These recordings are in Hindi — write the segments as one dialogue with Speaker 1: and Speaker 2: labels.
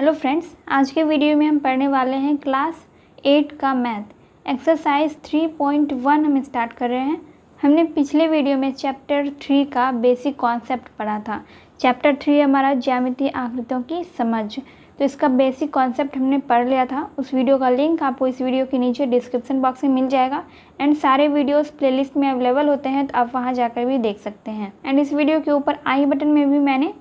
Speaker 1: हेलो फ्रेंड्स आज के वीडियो में हम पढ़ने वाले हैं क्लास एट का math exercise three point one हम स्टार्ट कर रहे हैं हमने पिछले वीडियो में चैप्टर थ्री का बेसिक कॉन्सेप्ट पढ़ा था चैप्टर थ्री हमारा ज्यामिति आकृतियों की समझ तो इसका बेसिक कॉन्सेप्ट हमने पढ़ लिया था उस वीडियो का लिंक आपको इस वीडियो के नीचे डिस्क्रिप्शन बॉक्स में मिल जाएगा एंड सारे वीडियोस प्लेलिस्ट में अवेलेबल होते हैं तो आप वहाँ जाकर भी देख सकते हैं एंड इस वीडियो के ऊपर आई बटन में भी मैंने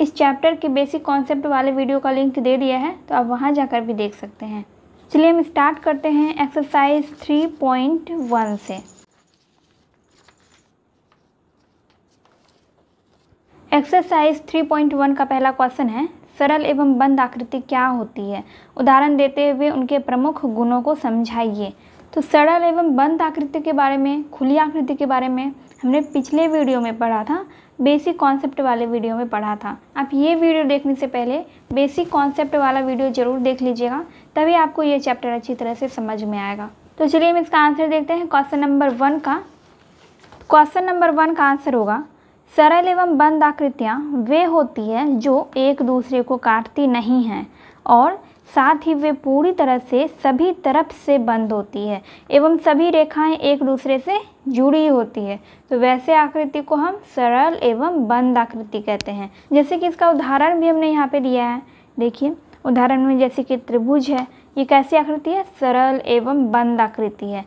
Speaker 1: इस चैप्टर के बेसिक कॉन्सेप्ट वाले वीडियो का लिंक दे दिया है तो आप वहाँ जाकर भी देख सकते हैं चलिए हम स्टार्ट करते हैं एक्सरसाइज थ्री पॉइंट वन से एक्सरसाइज थ्री पॉइंट वन का पहला क्वेश्चन है सरल एवं बंद आकृति क्या होती है उदाहरण देते हुए उनके प्रमुख गुणों को समझाइए तो सरल एवं बंद आकृति के बारे में खुली आकृति के बारे में हमने पिछले वीडियो में पढ़ा था बेसिक कॉन्सेप्ट वाले वीडियो में पढ़ा था आप ये वीडियो देखने से पहले बेसिक कॉन्सेप्ट वाला वीडियो ज़रूर देख लीजिएगा तभी आपको ये चैप्टर अच्छी तरह से समझ में आएगा तो चलिए हम इसका आंसर देखते हैं क्वेश्चन नंबर वन का क्वेश्चन नंबर वन का आंसर होगा सरल एवं बंद आकृतियाँ वे होती है जो एक दूसरे को काटती नहीं हैं और साथ ही वे पूरी तरह से सभी तरफ से बंद होती है एवं सभी रेखाएं एक दूसरे से जुड़ी होती है तो वैसे आकृति को हम सरल एवं बंद आकृति कहते हैं जैसे कि इसका उदाहरण भी हमने यहाँ पे दिया है देखिए उदाहरण में जैसे कि त्रिभुज है ये कैसी आकृति है सरल एवं बंद आकृति है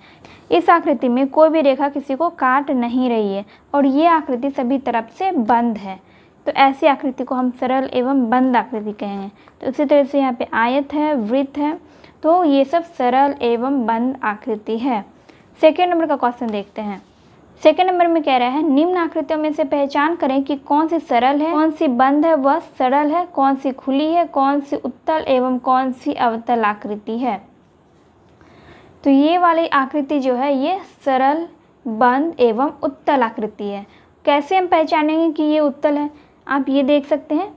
Speaker 1: इस आकृति में कोई भी रेखा किसी को काट नहीं रही है और ये आकृति सभी तरफ से बंद है तो ऐसी आकृति को हम सरल एवं बंद आकृति कहेंगे तो उसी तरह से यहाँ पे आयत है वृत्त है तो ये सब सरल एवं बंद आकृति है सेकेंड नंबर का क्वेश्चन देखते हैं सेकेंड नंबर में कह रहा है निम्न आकृतियों में से पहचान करें कि कौन सी सरल है कौन सी बंद है वह सरल है कौन सी खुली है कौन सी उत्तल एवं कौन सी अवतल आकृति है तो ये वाली आकृति जो है ये सरल बंद एवं उत्तल आकृति है कैसे हम पहचानेंगे कि ये उत्तल है आप ये देख सकते हैं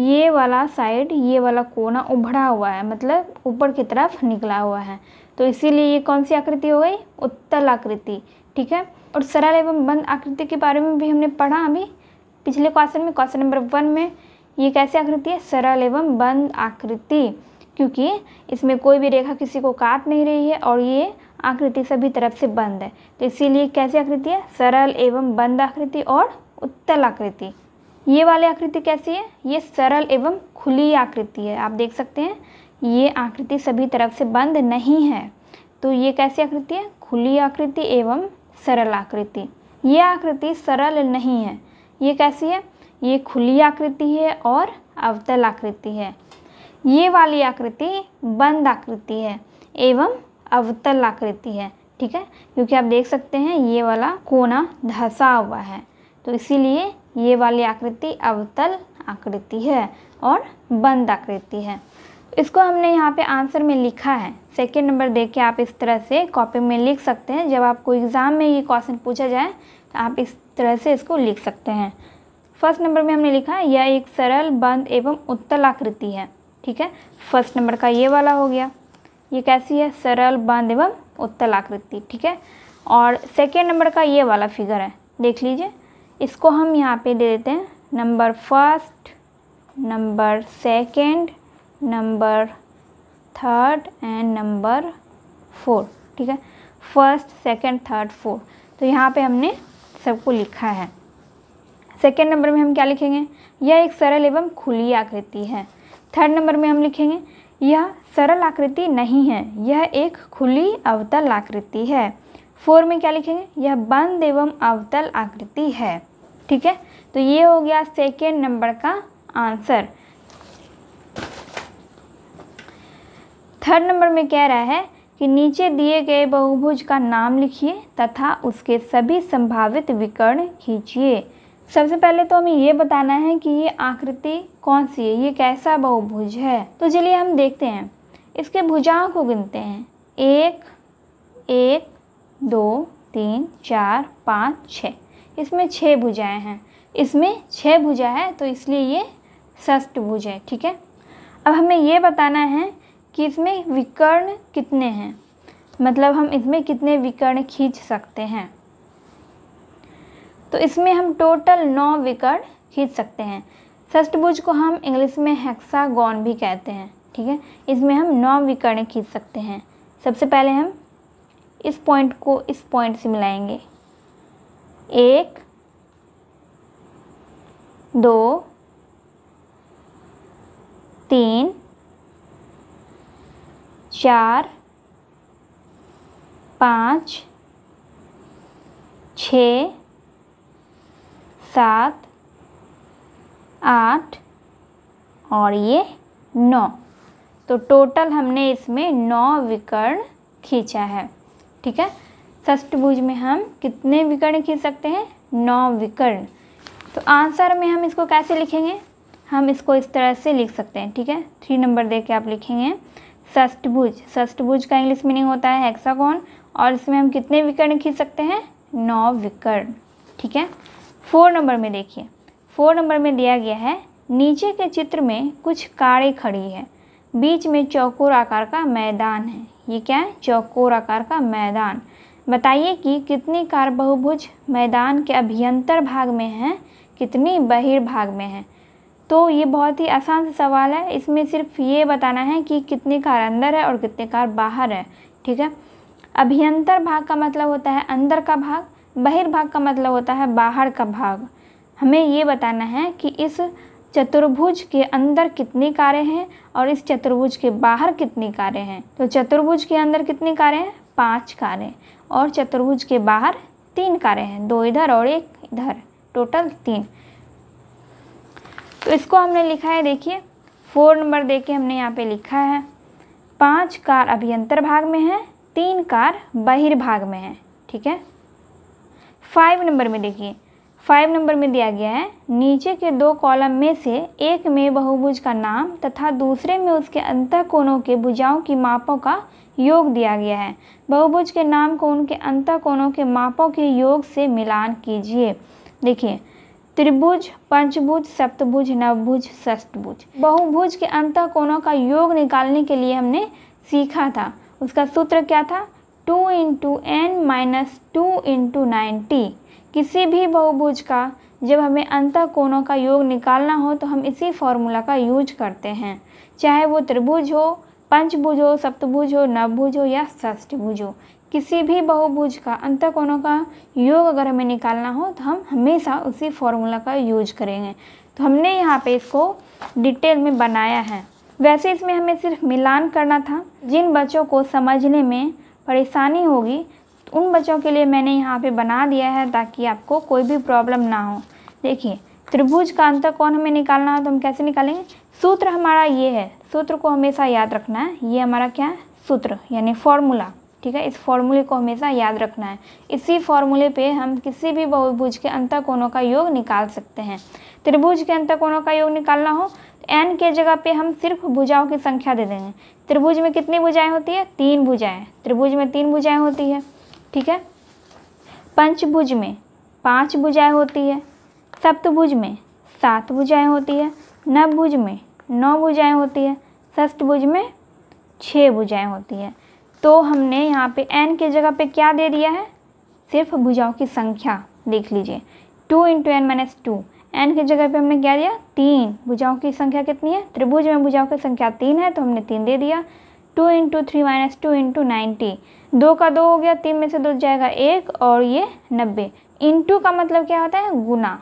Speaker 1: ये वाला साइड ये वाला कोना उभड़ा हुआ है मतलब ऊपर की तरफ निकला हुआ है तो इसीलिए ये कौन सी आकृति हो गई उत्तल आकृति ठीक है और सरल एवं बंद आकृति के बारे में भी हमने पढ़ा अभी पिछले क्वेश्चन में क्वेश्चन नंबर वन में ये कैसी आकृति है सरल एवं बंद आकृति क्योंकि इसमें कोई भी रेखा किसी को काट नहीं रही है और ये आकृति सभी तरफ से बंद है तो इसीलिए कैसी आकृति है सरल एवं बंद आकृति और उत्तल आकृति ये वाली आकृति कैसी है ये सरल एवं खुली आकृति है आप देख सकते हैं ये आकृति सभी तरफ से बंद नहीं है तो ये कैसी आकृति है खुली आकृति एवं सरल आकृति ये आकृति सरल नहीं है ये कैसी है ये खुली आकृति है और अवतल आकृति है ये वाली आकृति बंद आकृति है एवं अवतल आकृति है ठीक है क्योंकि आप देख सकते हैं ये वाला कोना धंसा हुआ है तो इसीलिए ये वाली आकृति अवतल आकृति है और बंद आकृति है इसको हमने यहाँ पे आंसर में लिखा है सेकेंड नंबर देख के आप इस तरह से कॉपी में लिख सकते हैं जब आपको एग्ज़ाम में ये क्वेश्चन पूछा जाए तो आप इस तरह से इसको लिख सकते हैं फर्स्ट नंबर में हमने लिखा है यह एक सरल बंद एवं उत्तल आकृति है ठीक है फर्स्ट नंबर का ये वाला हो गया ये कैसी है सरल बंद एवं उत्तल आकृति ठीक है और सेकेंड नंबर का ये वाला फिगर है देख लीजिए इसको हम यहाँ पे दे देते हैं number first number second number third and number four ठीक है फर्स्ट सेकंड थर्ड फोर तो यहाँ पे हमने सबको लिखा है सेकेंड नंबर में हम क्या लिखेंगे यह एक सरल एवं खुली आकृति है थर्ड नंबर में हम लिखेंगे यह सरल आकृति नहीं है यह एक खुली अवतल आकृति है फोर में क्या लिखेंगे यह बंद एवं अवतल आकृति है ठीक है तो ये हो गया सेकेंड नंबर का आंसर थर्ड नंबर में कह रहा है कि नीचे दिए गए बहुभुज का नाम लिखिए तथा उसके सभी संभावित विकर्ण खींचिए सबसे पहले तो हमें ये बताना है कि ये आकृति कौन सी है ये कैसा बहुभुज है तो चलिए हम देखते हैं इसके भुजाओं को गिनते हैं एक एक दो तीन चार पाँच छः इसमें छः भुजाएं हैं इसमें छः भुजा है तो इसलिए ये सष्ट भुज है ठीक है अब हमें ये बताना है कि इसमें विकर्ण कितने हैं मतलब हम इसमें कितने विकर्ण खींच सकते हैं तो इसमें हम टोटल नौ विकर्ण खींच सकते हैं षष्टभुज को हम इंग्लिश में हेक्सागोन भी कहते हैं ठीक है इसमें हम नौ विकर्ण खींच सकते हैं सबसे पहले हम इस पॉइंट को इस पॉइंट से मिलाएंगे एक दो तीन चार पाँच छ सात आठ और ये नौ तो टोटल हमने इसमें नौ विकर्ण खींचा है ठीक है षष्टभुज में हम कितने विकर्ण खींच सकते हैं नौ विकर्ण तो आंसर में हम इसको कैसे लिखेंगे हम इसको इस तरह से लिख सकते हैं ठीक है थ्री नंबर दे के आप लिखेंगे षष्टभुज षष्टभुज का इंग्लिश मीनिंग होता है हेक्सागोन और इसमें हम कितने विकर्ण खींच सकते हैं नौ विकर्ण ठीक है फोर नंबर में देखिए फोर नंबर में दिया गया है नीचे के चित्र में कुछ कारें खड़ी है बीच में चौकोर आकार का मैदान है ये क्या है चौकोर आकार का मैदान बताइए कि कितनी कार बहुभुज मैदान के अभियंतर भाग में हैं कितनी बहिर्भाग में हैं तो ये बहुत ही आसान सा सवाल है इसमें सिर्फ ये बताना है कि कितनी कार अंदर है और कितनी कार बाहर है ठीक है अभियंतर भाग का मतलब होता है अंदर का भाग बहिर्भाग का मतलब होता है बाहर का भाग हमें ये बताना है कि इस चतुर्भुज के अंदर कितनी कारें हैं और इस चतुर्भुज के बाहर कितनी कारें हैं तो चतुर्भुज के अंदर कितनी कारें हैं पाँच कारें है और चतुर्भुज के बाहर तीन कारें हैं दो इधर और एक इधर टोटल तीन तो इसको हमने लिखा है देखिए फोर नंबर देके हमने यहाँ पे लिखा है पांच कार अभियंतर भाग में है तीन कार बहिर्भाग में है ठीक है फाइव नंबर में देखिए फाइव नंबर में दिया गया है नीचे के दो कॉलम में से एक में बहुभुज का नाम तथा दूसरे में उसके अंतर कोणों के भुजाओं की मापों का योग दिया गया है बहुभुज के नाम को उनके अंत कोणों के मापों के योग से मिलान कीजिए देखिए त्रिभुज पंचभुज सप्तभुज नवभुज षष्टभुज बहुभुज के अंत कोणों का योग निकालने के लिए हमने सीखा था उसका सूत्र क्या था two into N minus two into ninety किसी भी बहुभुज का जब हमें अंत कोणों का योग निकालना हो तो हम इसी फॉर्मूला का यूज करते हैं चाहे वो त्रिभुज हो पंचभुज हो सप्तभुज हो नवभुज हो या षष्ठभुज हो किसी भी बहुभुज का अंत कोणों का योग अगर हमें निकालना हो तो हम हमेशा उसी फॉर्मूला का यूज करेंगे तो हमने यहाँ पे इसको डिटेल में बनाया है वैसे इसमें हमें सिर्फ मिलान करना था जिन बच्चों को समझने में परेशानी होगी तो उन बच्चों के लिए मैंने यहाँ पे बना दिया है ताकि आपको कोई भी प्रॉब्लम ना हो देखिए त्रिभुज का अंत कौन हमें निकालना हो तो हम कैसे निकालेंगे सूत्र हमारा ये है सूत्र को हमेशा याद रखना है ये हमारा क्या है सूत्र यानी फॉर्मूला ठीक है इस फॉर्मूले को हमेशा याद रखना है इसी फॉर्मूले पे हम किसी भी बहुभुज के अंतर कोणों का योग निकाल सकते हैं त्रिभुज के अंतर कोणों का योग निकालना हो एन तो के जगह पे हम सिर्फ भुजाओं की संख्या दे देंगे त्रिभुज में कितनी भुजाएं होती है तीन भुजाएं त्रिभुज में तीन भुजाएं होती है ठीक है पंचभुज में पाँच भुजाएँ होती है सप्तभुज में सात भुजाएँ होती है नवभुज में नौ भुजाएं होती है भुज में छः भुजाएं होती है तो हमने यहाँ पे एन की जगह पे क्या दे दिया है सिर्फ भुजाओं की संख्या देख लीजिए two into N minus two N की जगह पे हमने क्या दिया तीन भुजाओं की संख्या कितनी है त्रिभुज में भुजाओं की संख्या तीन है तो हमने तीन दे दिया two into three minus two into ninety दो का दो हो गया तीन में से दो जाएगा एक और ये नब्बे इंटू का मतलब क्या होता है गुना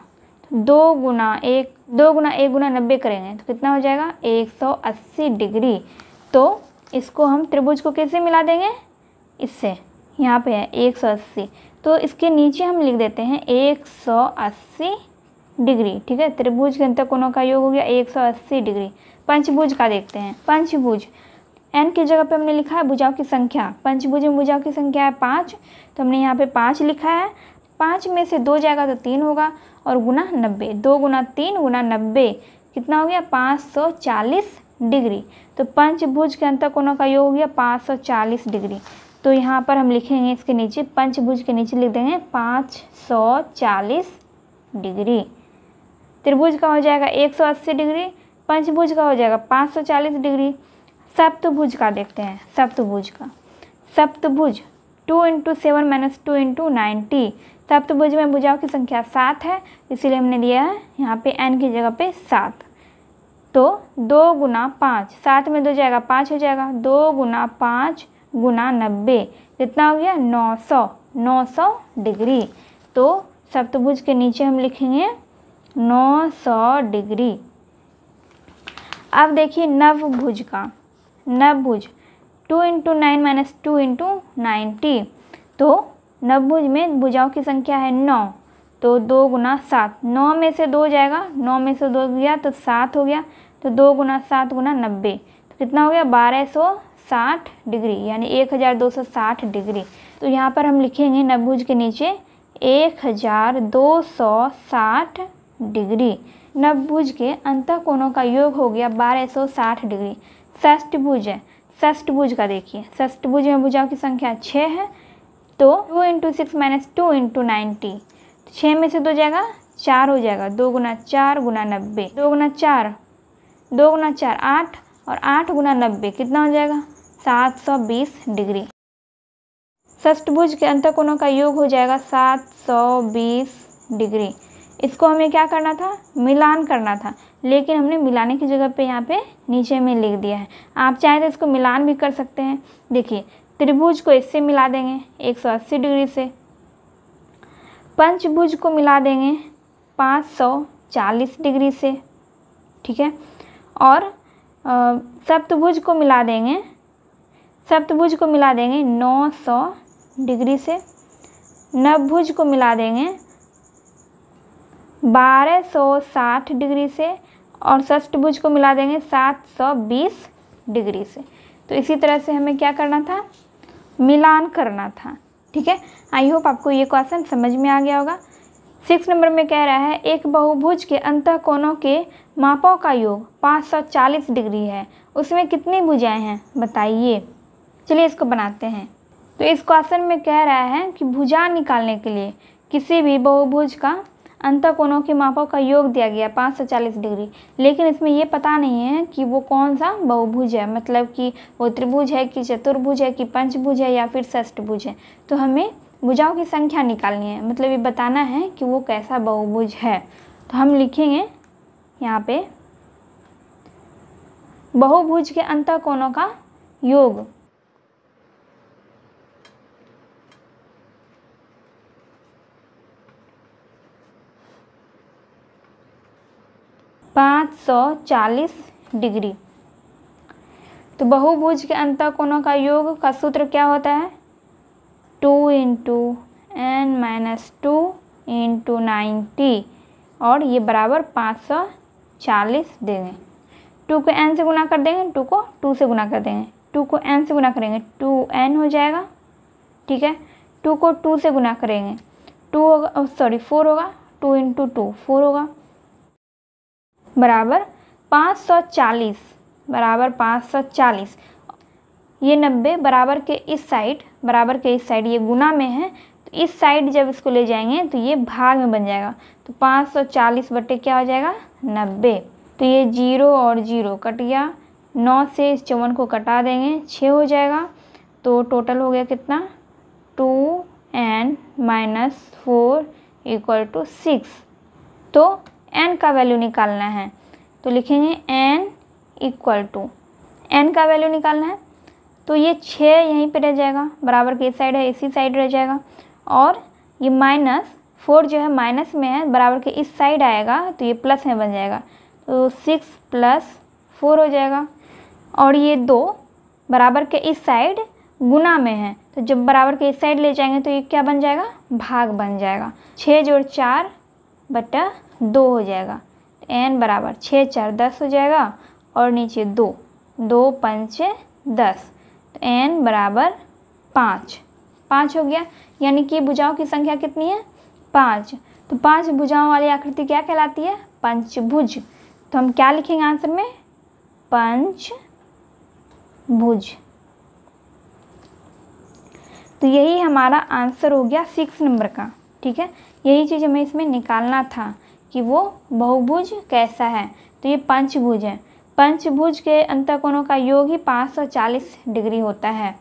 Speaker 1: दो गुना एक दो गुना एक गुना नब्बे करेंगे तो कितना हो जाएगा एक सौ अस्सी डिग्री तो इसको हम त्रिभुज को कैसे मिला देंगे इससे यहाँ पे है एक सौ अस्सी तो इसके नीचे हम लिख देते हैं एक सौ अस्सी डिग्री ठीक है त्रिभुज के अंतर कोणों का योग हो गया एक सौ अस्सी डिग्री पंचभुज का देखते हैं पंचभुज एन की जगह पे हमने लिखा है भुजाओं की संख्या पंचभुज में भुजाओं की संख्या है पाँच तो हमने यहाँ पे पाँच लिखा है पाँच में से दो जाएगा तो तीन होगा और गुना नब्बे दो गुना तीन गुना नब्बे कितना हो गया पाँच सौ चालीस डिग्री तो पंचभुज के अंतर कोनों का योग हो गया पाँच सौ चालीस डिग्री तो यहाँ पर हम लिखेंगे इसके नीचे पंचभुज के नीचे लिख देंगे पाँच सौ चालीस डिग्री त्रिभुज का हो जाएगा एक सौ अस्सी डिग्री पंचभुज का हो जाएगा पाँच सौ चालीस डिग्री सप्तभुज का देखते हैं सप्तभुज का सप्तभुज two into seven minus two into ninety सप्तभुज तो तो में भुजाओं की संख्या सात है इसीलिए हमने दिया है यहाँ पे एन की जगह पे सात तो दो गुना पाँच सात में दो जाएगा पाँच हो जाएगा दो गुना पाँच गुना नब्बे कितना हो गया नौ सौ नौ सौ डिग्री तो सप्तभुज तो के नीचे हम लिखेंगे नौ सौ डिग्री अब देखिए नवभुज का नवभुज two into nine minus two into ninety तो नवभुज में भुजाओं की संख्या है नौ तो दो गुना सात नौ में से दो जाएगा नौ में से दो गया तो सात हो गया तो दो गुना सात गुना नब्बे तो कितना हो गया बारह सौ साठ डिग्री यानी एक हज़ार दो सौ साठ डिग्री तो यहाँ पर हम लिखेंगे नवभुज के नीचे एक हज़ार दो सौ साठ डिग्री नवभुज के अंत कोणों का योग हो गया बारह सौ साठ डिग्री षष्ठभुज है षष्टभुज का देखिए षष्टभुज में भुजाओं की संख्या छः है तो two into six minus two into ninety तो छः में से दो जाएगा चार हो जाएगा दो गुना चार गुना नब्बे दो गुना चार दो गुना चार आठ और आठ गुना नब्बे कितना हो जाएगा सात सौ बीस डिग्री सष्टभुज के अंतकोणों का योग हो जाएगा सात सौ बीस डिग्री इसको हमें क्या करना था मिलान करना था लेकिन हमने मिलाने की जगह पे यहाँ पे नीचे में लिख दिया है आप चाहें तो इसको मिलान भी कर सकते हैं देखिए त्रिभुज को इससे मिला देंगे 180 डिग्री से पंचभुज को मिला देंगे 540 डिग्री से ठीक है और सप्तभुज को मिला देंगे सप्तभुज को मिला देंगे 900 डिग्री से नवभुज को मिला देंगे बारह सौ साठ डिग्री से और षष्टभुज को मिला देंगे सात सौ बीस डिग्री से तो इसी तरह से हमें क्या करना था मिलान करना था ठीक है आई होप आपको ये क्वेश्चन समझ में आ गया होगा सिक्स नंबर में कह रहा है एक बहुभुज के अंत कोणों के मापों का योग 540 डिग्री है उसमें कितनी भुजाएं हैं बताइए चलिए इसको बनाते हैं तो इस क्वेश्चन में कह रहा है कि भुजा निकालने के लिए किसी भी बहुभुज का अंतर कोणों के मापों का योग दिया गया पाँच सौ चालीस डिग्री लेकिन इसमें ये पता नहीं है कि वो कौन सा बहुभुज है मतलब कि वो त्रिभुज है कि चतुर्भुज है कि पंचभुज है या फिर षष्ठभुज है तो हमें भुजाओं की संख्या निकालनी है मतलब ये बताना है कि वो कैसा बहुभुज है तो हम लिखेंगे यहाँ पे बहुभुज के अंतर कोणों का योग 540 डिग्री तो बहुभुज के अंत कोणों का योग का सूत्र क्या होता है two into N minus two into ninety और ये बराबर पाँच सौ चालीस देंगे टू को एन से गुना कर देंगे टू को टू से गुना कर देंगे टू को एन से गुना करेंगे टू एन हो जाएगा ठीक है टू को टू से गुना करेंगे टू होगा सॉरी फोर होगा टू इंटू टू फोर होगा बराबर पाँच सौ चालीस बराबर पाँच सौ चालीस ये नब्बे बराबर के इस साइड बराबर के इस साइड ये गुना में है तो इस साइड जब इसको ले जाएंगे तो ये भाग में बन जाएगा तो पाँच सौ चालीस बटे क्या हो जाएगा नब्बे तो ये जीरो और जीरो कट गया नौ से इस चौवन को कटा देंगे छः हो जाएगा तो टोटल हो गया कितना two n minus four equal to six तो एन का वैल्यू निकालना है तो लिखेंगे एन इक्वल टू एन का वैल्यू निकालना है तो ये छः यहीं पे रह जाएगा बराबर के साइड है इसी साइड रह जाएगा और ये माइनस फोर जो है माइनस में है बराबर के इस साइड आएगा तो ये प्लस में बन जाएगा तो सिक्स प्लस फोर हो जाएगा और ये दो बराबर के इस साइड गुना में है तो जब बराबर के इस साइड ले जाएंगे तो ये क्या बन जाएगा भाग बन जाएगा छः जोड़ चार बटा दो हो जाएगा एन बराबर छः चार दस हो जाएगा और नीचे दो दो पंच दस तो एन बराबर पाँच पाँच हो गया यानी कि भुजाओं की संख्या कितनी है पाँच तो पाँच भुजाओं वाली आकृति क्या कहलाती है पंचभुज तो हम क्या लिखेंगे आंसर में पंच भुज तो यही हमारा आंसर हो गया सिक्स नंबर का ठीक है यही चीज़ हमें इसमें निकालना था कि वो बहुभुज कैसा है तो ये पंचभुज है पंचभुज के अंतकोणों का योग ही 540 डिग्री होता है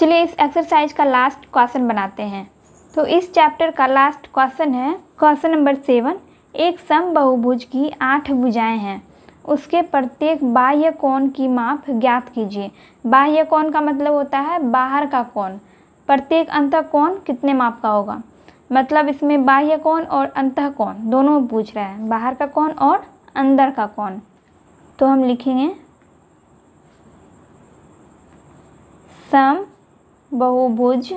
Speaker 1: चलिए इस एक्सरसाइज का लास्ट क्वेश्चन बनाते हैं तो इस चैप्टर का लास्ट क्वेश्चन है क्वेश्चन नंबर सेवन एक सम बहुभुज की आठ भुजाएं हैं उसके प्रत्येक बाह्य कोण की माप ज्ञात कीजिए बाह्य कोण का मतलब होता है बाहर का कोण प्रत्येक अंत कोण कितने माप का होगा मतलब इसमें बाह्य कौन और अंत कौन दोनों पूछ रहा है बाहर का कौन और अंदर का कौन तो हम लिखेंगे सम बहुभुज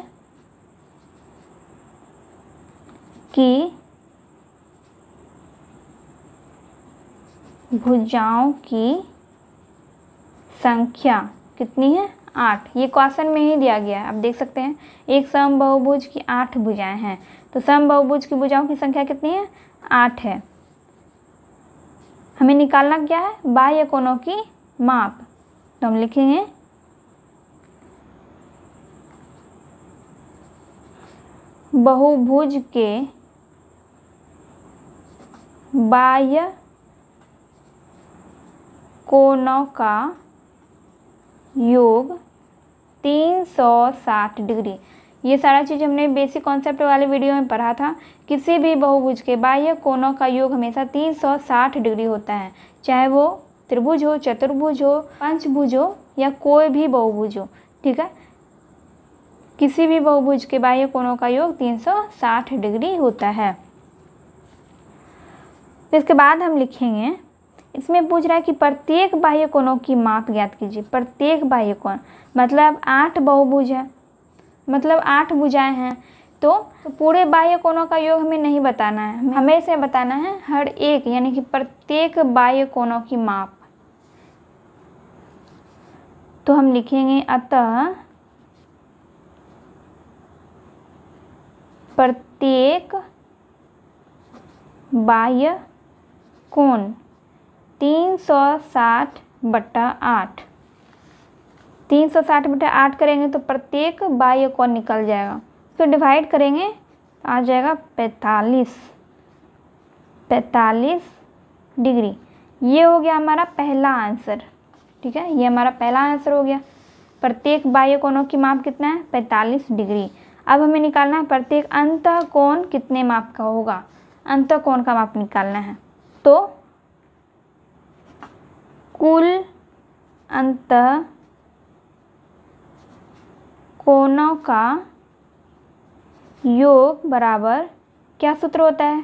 Speaker 1: की भुजाओं की संख्या कितनी है आठ ये क्वेश्चन में ही दिया गया है आप देख सकते हैं एक सम बहुभुज की आठ भुजाएं हैं तो सम बहुभुज की भुजाओं की संख्या कितनी है आठ है हमें निकालना क्या है बाह्य कोणों की माप तो हम लिखेंगे बहुभुज के बाह्य कोणों का योग तीन सौ साठ डिग्री ये सारा चीज़ हमने बेसिक कॉन्सेप्ट वाले वीडियो में पढ़ा था किसी भी बहुभुज के बाह्य कोणों का योग हमेशा 360 डिग्री होता है चाहे वो त्रिभुज हो चतुर्भुज हो पंचभुज हो या कोई भी बहुभुज हो ठीक है किसी भी बहुभुज के बाह्य कोणों का योग 360 डिग्री होता है इसके बाद हम लिखेंगे इसमें पूछ रहा है कि प्रत्येक बाह्य कोणों की माप ज्ञात कीजिए प्रत्येक बाह्य कोण मतलब आठ बहुभुज है मतलब आठ भुजाएं हैं तो, तो पूरे बाह्य कोणों का योग हमें नहीं बताना है हमें इसे बताना है हर एक यानी कि प्रत्येक बाह्य कोणों की माप तो हम लिखेंगे अतः प्रत्येक बाह्य कोण तीन सौ साठ बटा आठ तीन सौ साठ बटा आठ करेंगे तो प्रत्येक बाई एक और निकल जाएगा इसको तो डिवाइड करेंगे तो आ जाएगा पैंतालीस पैंतालीस डिग्री ये हो गया हमारा पहला आंसर ठीक है ये हमारा पहला आंसर हो गया प्रत्येक बाह्य कोणों की माप कितना है पैंतालीस डिग्री अब हमें निकालना है प्रत्येक अंत कोण कितने माप का होगा अंत कोण का माप निकालना है तो कुल अंत कोणों का योग बराबर क्या सूत्र होता है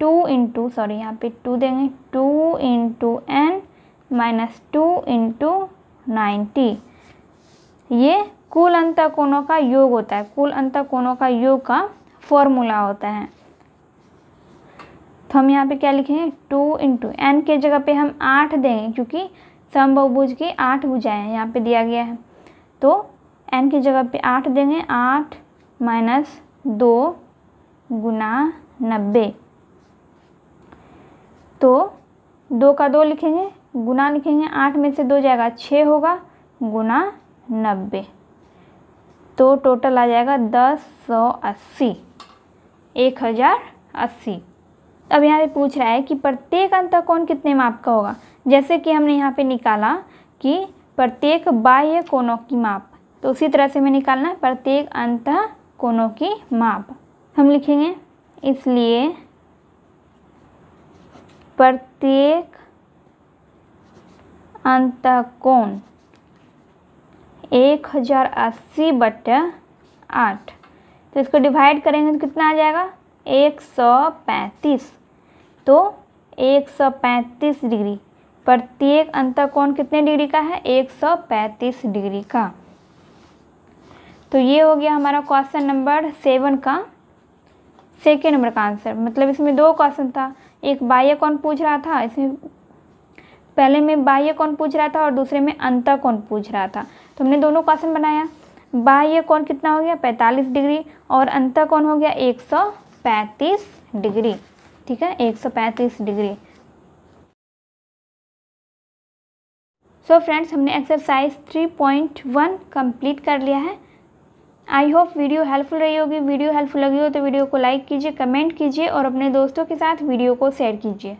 Speaker 1: टू इंटू सॉरी यहाँ पे टू देंगे two into N minus two into ninety ये कुल अंत कोणों का योग होता है कुल अंत कोणों का योग का फॉर्मूला होता है तो हम यहाँ पे क्या लिखेंगे टू इंटू एन के जगह पे हम आठ देंगे क्योंकि बहुभुज की आठ भुजाएं हैं यहाँ पे दिया गया है तो एन की जगह पे आठ देंगे आठ माइनस दो गुना नब्बे तो दो का दो लिखेंगे गुना लिखेंगे आठ में से दो जाएगा छः होगा गुना नब्बे तो टोटल आ जाएगा दस सौ अस्सी एक हज़ार अस्सी अब यहाँ पे पूछ रहा है कि प्रत्येक अंतकोण कितने माप का होगा जैसे कि हमने यहाँ पे निकाला कि प्रत्येक बाह्य कोणों की माप तो उसी तरह से हमें निकालना है प्रत्येक अंत कोणों की माप हम लिखेंगे इसलिए प्रत्येक अंत कोण एक हज़ार अस्सी बट आठ तो इसको डिवाइड करेंगे तो कितना आ जाएगा एक सौ पैंतीस तो एक सौ पैंतीस डिग्री प्रत्येक अंतर कौन कितने डिग्री का है एक सौ पैंतीस डिग्री का तो ये हो गया हमारा क्वेश्चन नंबर सेवन का सेकेंड नंबर का आंसर मतलब इसमें दो क्वेश्चन था एक बाह्य कौन पूछ रहा था इसमें पहले में बाह्य कौन पूछ रहा था और दूसरे में अंतर कौन पूछ रहा था तो हमने दोनों क्वेश्चन बनाया बाह्य कौन कितना हो गया 45 डिग्री और अंतर कौन हो गया एक सौ पैंतीस डिग्री ठीक है एक सौ पैंतीस डिग्री सो so फ्रेंड्स हमने exercise three point one complete कर लिया है आई होप वीडियो हेल्पफुल रही होगी वीडियो हेल्पफुल लगी हो तो वीडियो को लाइक कीजिए कमेंट कीजिए और अपने दोस्तों के साथ वीडियो को शेयर कीजिए